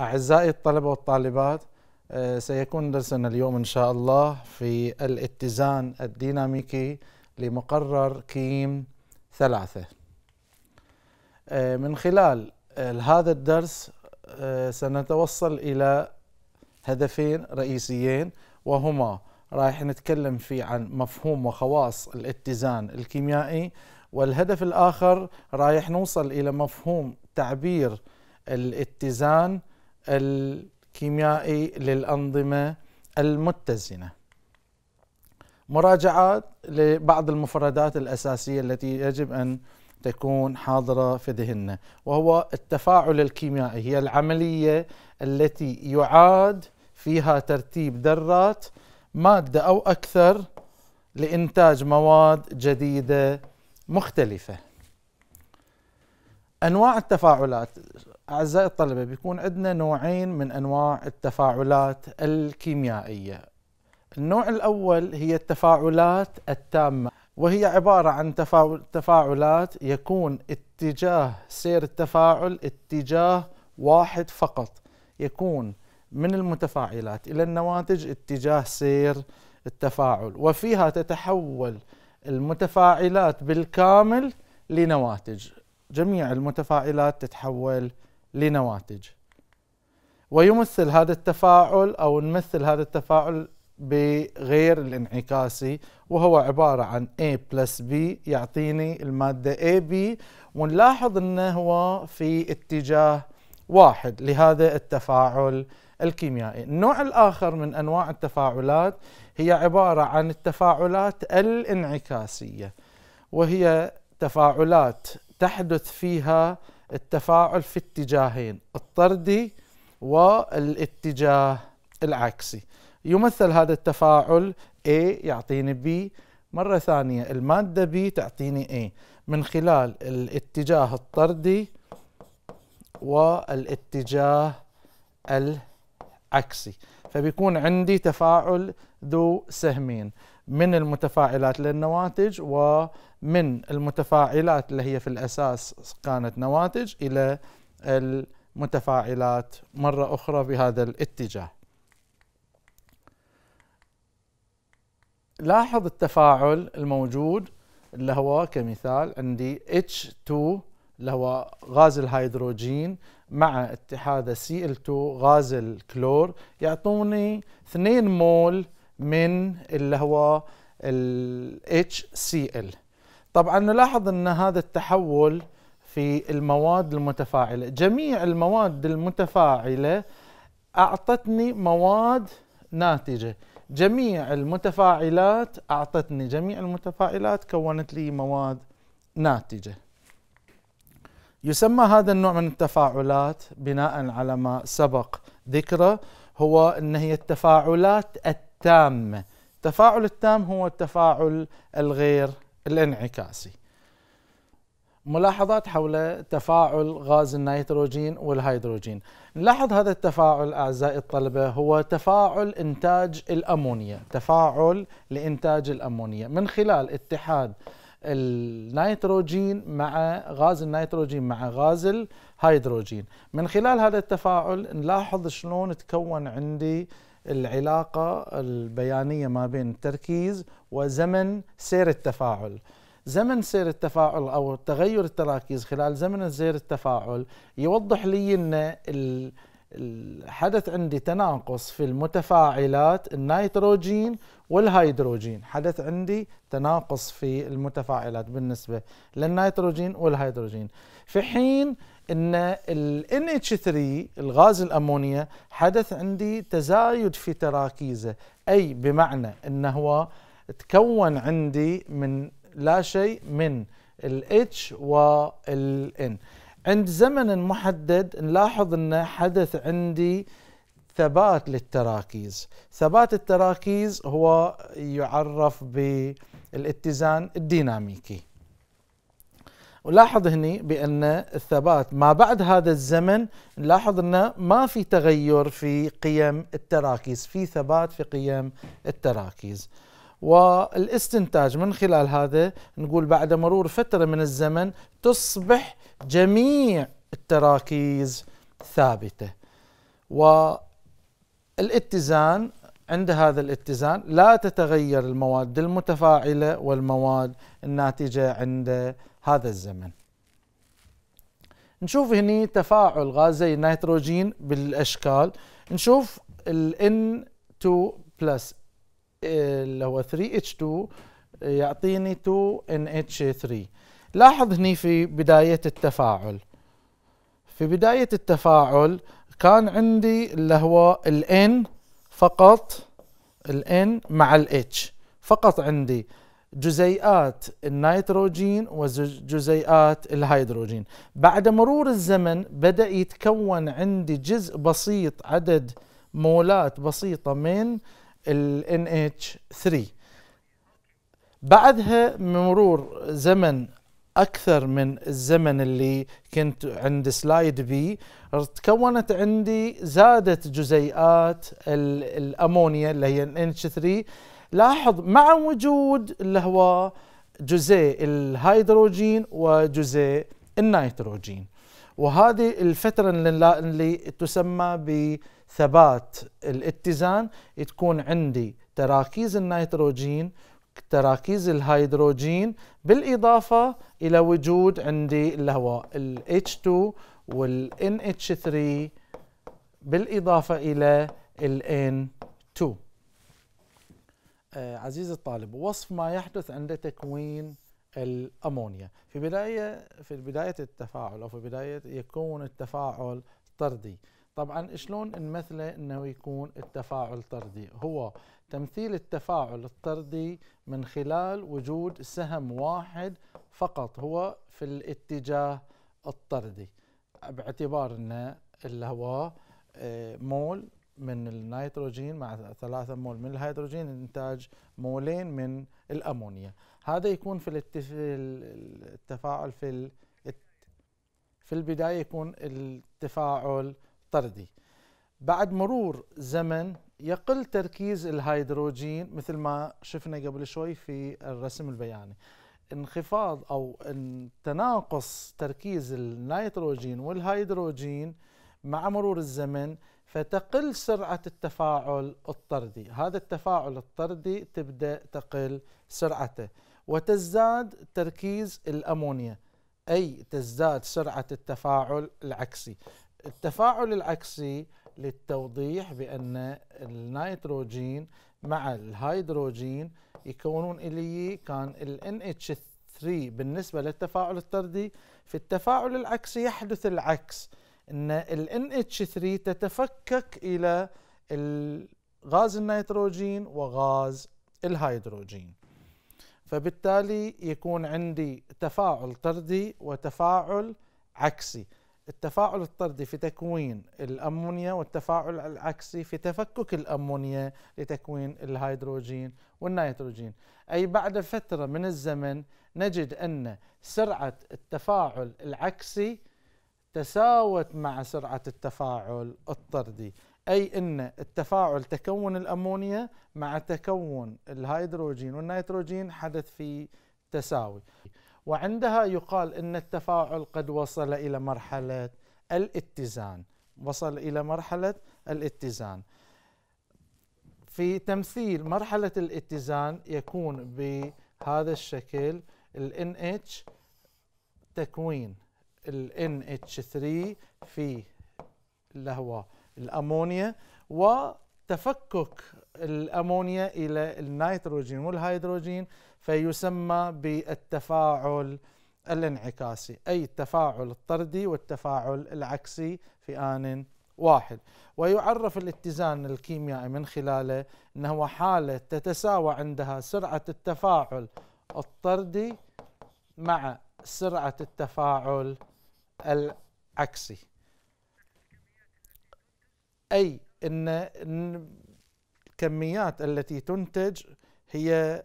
أعزائي الطلبة والطالبات آه، سيكون درسنا اليوم إن شاء الله في الاتزان الديناميكي لمقرر كيم ثلاثة آه، من خلال آه، هذا الدرس سنتوصل إلى هدفين رئيسيين وهما رايح نتكلم فيه عن مفهوم وخواص الاتزان الكيميائي والهدف الآخر رايح نوصل إلى مفهوم تعبير الاتزان الكيميائي للأنظمة المتزنة مراجعات لبعض المفردات الأساسية التي يجب أن تكون حاضرة في ذهننا وهو التفاعل الكيميائي هي العملية التي يعاد فيها ترتيب ذرات مادة أو أكثر لإنتاج مواد جديدة مختلفة أنواع التفاعلات أعزائي الطلبة بيكون عندنا نوعين من أنواع التفاعلات الكيميائية النوع الأول هي التفاعلات التامة وهي عبارة عن تفاعلات يكون اتجاه سير التفاعل اتجاه واحد فقط يكون من المتفاعلات إلى النواتج اتجاه سير التفاعل وفيها تتحول المتفاعلات بالكامل لنواتج جميع المتفاعلات تتحول لنواتج ويمثل هذا التفاعل أو نمثل هذا التفاعل بغير الانعكاسي وهو عبارة عن A بلس B يعطيني المادة AB ونلاحظ أنه هو في اتجاه واحد لهذا التفاعل الكيميائي النوع الآخر من أنواع التفاعلات هي عبارة عن التفاعلات الانعكاسية وهي تفاعلات تحدث فيها التفاعل في اتجاهين الطردي والاتجاه العكسي يمثل هذا التفاعل A يعطيني B مرة ثانية المادة B تعطيني A من خلال الاتجاه الطردي والاتجاه العكسي فبيكون عندي تفاعل ذو سهمين من المتفاعلات للنواتج ومن المتفاعلات اللي هي في الأساس كانت نواتج إلى المتفاعلات مرة أخرى بهذا الاتجاه لاحظ التفاعل الموجود اللي هو كمثال عندي H2 اللي هو غاز الهيدروجين مع اتحاد Cl2 غاز الكلور يعطوني 2 مول من اللي هو ال HCl طبعا نلاحظ أن هذا التحول في المواد المتفاعلة جميع المواد المتفاعلة أعطتني مواد ناتجة جميع المتفاعلات أعطتني جميع المتفاعلات كونت لي مواد ناتجة يسمى هذا النوع من التفاعلات بناء على ما سبق ذكره هو أن هي التفاعلات التام التفاعل التام هو التفاعل الغير الانعكاسي ملاحظات حول تفاعل غاز النيتروجين والهيدروجين نلاحظ هذا التفاعل أعزائي الطلبة هو تفاعل إنتاج الأمونيا تفاعل لإنتاج الأمونيا من خلال اتحاد النيتروجين مع غاز النيتروجين مع غاز الهيدروجين من خلال هذا التفاعل نلاحظ شلون تكون عندي العلاقة البيانية ما بين التركيز وزمن سير التفاعل زمن سير التفاعل أو تغير التراكيز خلال زمن سير التفاعل يوضح لي أن حدث عندي تناقص في المتفاعلات النيتروجين والهيدروجين حدث عندي تناقص في المتفاعلات بالنسبة للنيتروجين والهيدروجين في حين ان ال NH3 الغاز الامونيا حدث عندي تزايد في تراكيزه اي بمعنى انه هو تكون عندي من لا شيء من ال H وال N عند زمن محدد نلاحظ ان حدث عندي ثبات للتراكيز ثبات التراكيز هو يعرف بالاتزان الديناميكي ولاحظ هني بأن الثبات ما بعد هذا الزمن نلاحظ أنه ما في تغير في قيم التراكيز في ثبات في قيم التراكيز والاستنتاج من خلال هذا نقول بعد مرور فترة من الزمن تصبح جميع التراكيز ثابتة والاتزان عند هذا الاتزان لا تتغير المواد المتفاعلة والمواد الناتجة عند هذا الزمن نشوف هني تفاعل غازي النيتروجين بالاشكال نشوف ال N2 بلس اللي هو 3H2 يعطيني 2NH3 لاحظ هني في بداية التفاعل في بداية التفاعل كان عندي اللي هو ال N فقط ال N مع ال H فقط عندي جزيئات النيتروجين وجزيئات الهيدروجين بعد مرور الزمن بدأ يتكون عندي جزء بسيط عدد مولات بسيطة من ال NH3 بعدها مرور زمن أكثر من الزمن اللي كنت عند سلايد بي تكونت عندي زادت جزيئات الأمونيا اللي هي NH3 لاحظ مع وجود اللي جزيء الهيدروجين وجزيء النيتروجين وهذه الفترة اللي, اللي تسمى بثبات الاتزان تكون عندي تراكيز النيتروجين تراكيز الهيدروجين بالإضافة إلى وجود عندي اللي هو ال H2 وال NH3 بالإضافة إلى ال N2 عزيزي الطالب وصف ما يحدث عند تكوين الأمونيا في بداية في بداية التفاعل أو في بداية يكون التفاعل طردي طبعا شلون نمثله انه يكون التفاعل طردي هو تمثيل التفاعل الطردي من خلال وجود سهم واحد فقط هو في الاتجاه الطردي باعتبار ان هو آه، مول من النيتروجين مع ثلاثة مول من الهيدروجين إنتاج مولين من الأمونيا هذا يكون في التفاعل في في البداية يكون التفاعل طردي بعد مرور زمن يقل تركيز الهيدروجين مثل ما شفنا قبل شوي في الرسم البياني انخفاض او تناقص تركيز النيتروجين والهيدروجين مع مرور الزمن فتقل سرعة التفاعل الطردي هذا التفاعل الطردي تبدأ تقل سرعته وتزداد تركيز الأمونيا أي تزداد سرعة التفاعل العكسي التفاعل العكسي للتوضيح بأن النيتروجين مع الهيدروجين يكونون إلي كان ال NH3 بالنسبة للتفاعل الطردي في التفاعل العكسي يحدث العكس ان ال NH3 تتفكك الى غاز النيتروجين وغاز الهيدروجين فبالتالي يكون عندي تفاعل طردي وتفاعل عكسي التفاعل الطردي في تكوين الأمونيا والتفاعل العكسي في تفكك الأمونيا لتكوين الهيدروجين والنيتروجين أي بعد فترة من الزمن نجد أن سرعة التفاعل العكسي تساوت مع سرعة التفاعل الطردي أي أن التفاعل تكون الأمونيا مع تكون الهيدروجين والنيتروجين حدث في تساوي وعندها يقال أن التفاعل قد وصل إلى مرحلة الاتزان وصل إلى مرحلة الاتزان في تمثيل مرحلة الاتزان يكون بهذا الشكل الـ NH تكوين ال NH3 في اللي هو الأمونيا وتفكك الأمونيا إلى النيتروجين والهيدروجين فيسمى بالتفاعل الانعكاسي أي التفاعل الطردي والتفاعل العكسي في آن واحد ويعرف الاتزان الكيميائي من خلاله أنه هو حالة تتساوى عندها سرعة التفاعل الطردي مع سرعة التفاعل العكسي أي أن الكميات التي تنتج هي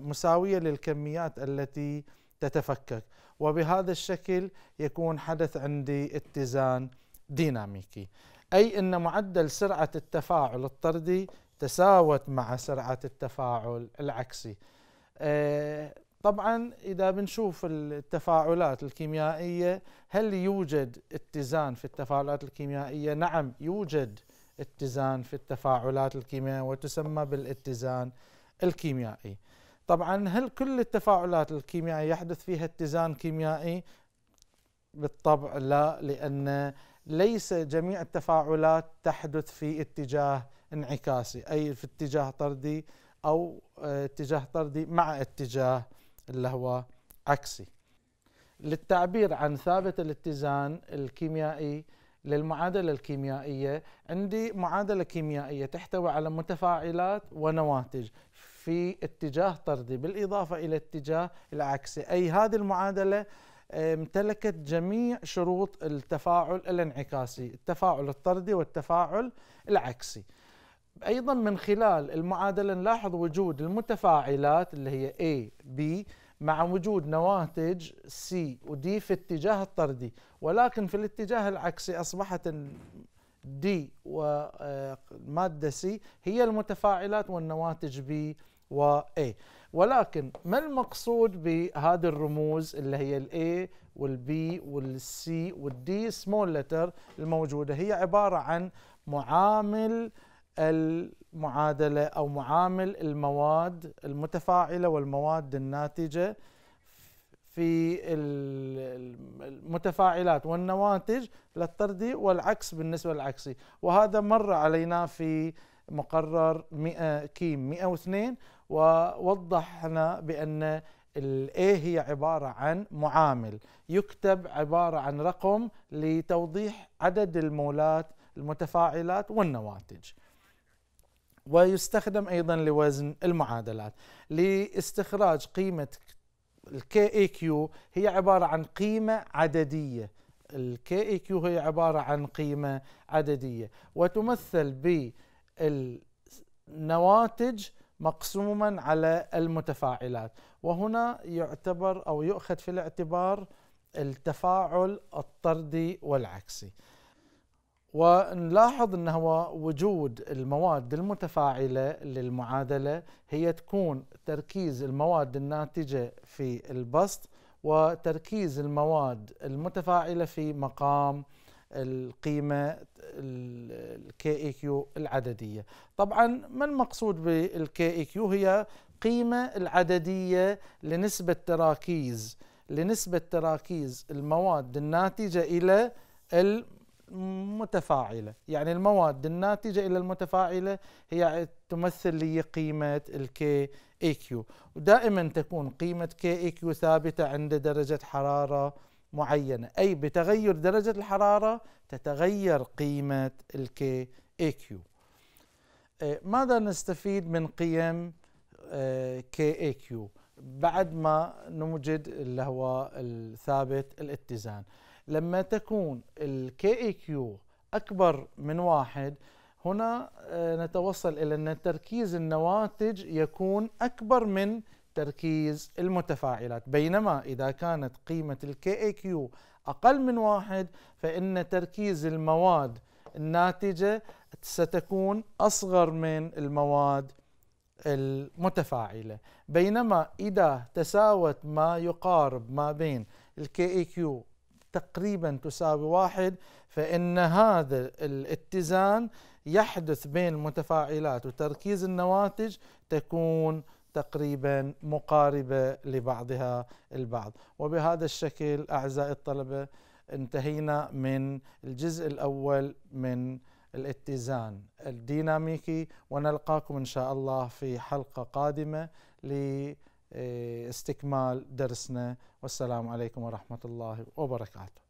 مساوية للكميات التي تتفكك وبهذا الشكل يكون حدث عندي اتزان ديناميكي أي أن معدل سرعة التفاعل الطردي تساوت مع سرعة التفاعل العكسي آه، طبعا اذا بنشوف التفاعلات الكيميائيه هل يوجد اتزان في التفاعلات الكيميائيه؟ نعم يوجد اتزان في التفاعلات الكيميائيه وتسمى بالاتزان الكيميائي. طبعا هل كل التفاعلات الكيميائيه يحدث فيها اتزان كيميائي؟ بالطبع لا لان ليس جميع التفاعلات تحدث في اتجاه انعكاسي اي في اتجاه طردي او آه، اتجاه طردي مع اتجاه اللي هو عكسي للتعبير عن ثابت الاتزان الكيميائي للمعادلة الكيميائية عندي معادلة كيميائية تحتوي على متفاعلات ونواتج في اتجاه طردي بالإضافة إلى اتجاه العكسي أي هذه المعادلة امتلكت جميع شروط التفاعل الانعكاسي التفاعل الطردي والتفاعل العكسي ايضا من خلال المعادله نلاحظ وجود المتفاعلات اللي هي A B مع وجود نواتج C و D في اتجاه الطردي ولكن في الاتجاه العكسي اصبحت D وماده آه، C هي المتفاعلات والنواتج B و A ولكن ما المقصود بهذه الرموز اللي هي الاي والبي والسي والدي سمول لتر الموجوده هي عباره عن معامل المعادله او معامل المواد المتفاعله والمواد الناتجه في المتفاعلات والنواتج للطردي والعكس بالنسبه للعكسي وهذا مر علينا في مقرر 100 كيم 102 ووضحنا بان الاي هي عباره عن معامل يكتب عباره عن رقم لتوضيح عدد المولات المتفاعلات والنواتج ويستخدم أيضا لوزن المعادلات لاستخراج قيمة الكي اي كيو هي عبارة عن قيمة عددية الكي اي كيو هي عبارة عن قيمة عددية وتمثل بالنواتج مقسوما على المتفاعلات وهنا يعتبر أو يؤخذ في الاعتبار التفاعل الطردي والعكسي ونلاحظ ان هو وجود المواد المتفاعلة للمعادلة هي تكون تركيز المواد الناتجة في البسط وتركيز المواد المتفاعلة في مقام القيمة الكي اي كيو e العددية طبعا ما المقصود بالكي اي كيو e هي قيمه العددية لنسبة تراكيز لنسبة تراكيز المواد الناتجة إلى متفاعلة يعني المواد الناتجة إلى المتفاعلة هي تمثل لي قيمة الكي اي كيو ودائما تكون قيمة كي اي كيو ثابتة عند درجة حرارة معينة أي بتغير درجة الحرارة تتغير قيمة الكي اي آه، كيو ماذا نستفيد من قيم كي اي كيو بعد ما نوجد اللي هو الثابت الاتزان لما تكون الكي اي كيو اكبر من واحد هنا آه، نتوصل الى ان تركيز النواتج يكون اكبر من تركيز المتفاعلات بينما اذا كانت قيمه الكي اي كيو اقل من واحد فان تركيز المواد الناتجه ستكون اصغر من المواد المتفاعله بينما اذا تساوت ما يقارب ما بين الكي اي كيو تقريبا تساوي واحد فإن هذا الاتزان يحدث بين المتفاعلات وتركيز النواتج تكون تقريبا مقاربة لبعضها البعض وبهذا الشكل أعزائي الطلبة انتهينا من الجزء الأول من الاتزان الديناميكي ونلقاكم إن شاء الله في حلقة قادمة ل إيه، استكمال درسنا والسلام عليكم ورحمه الله وبركاته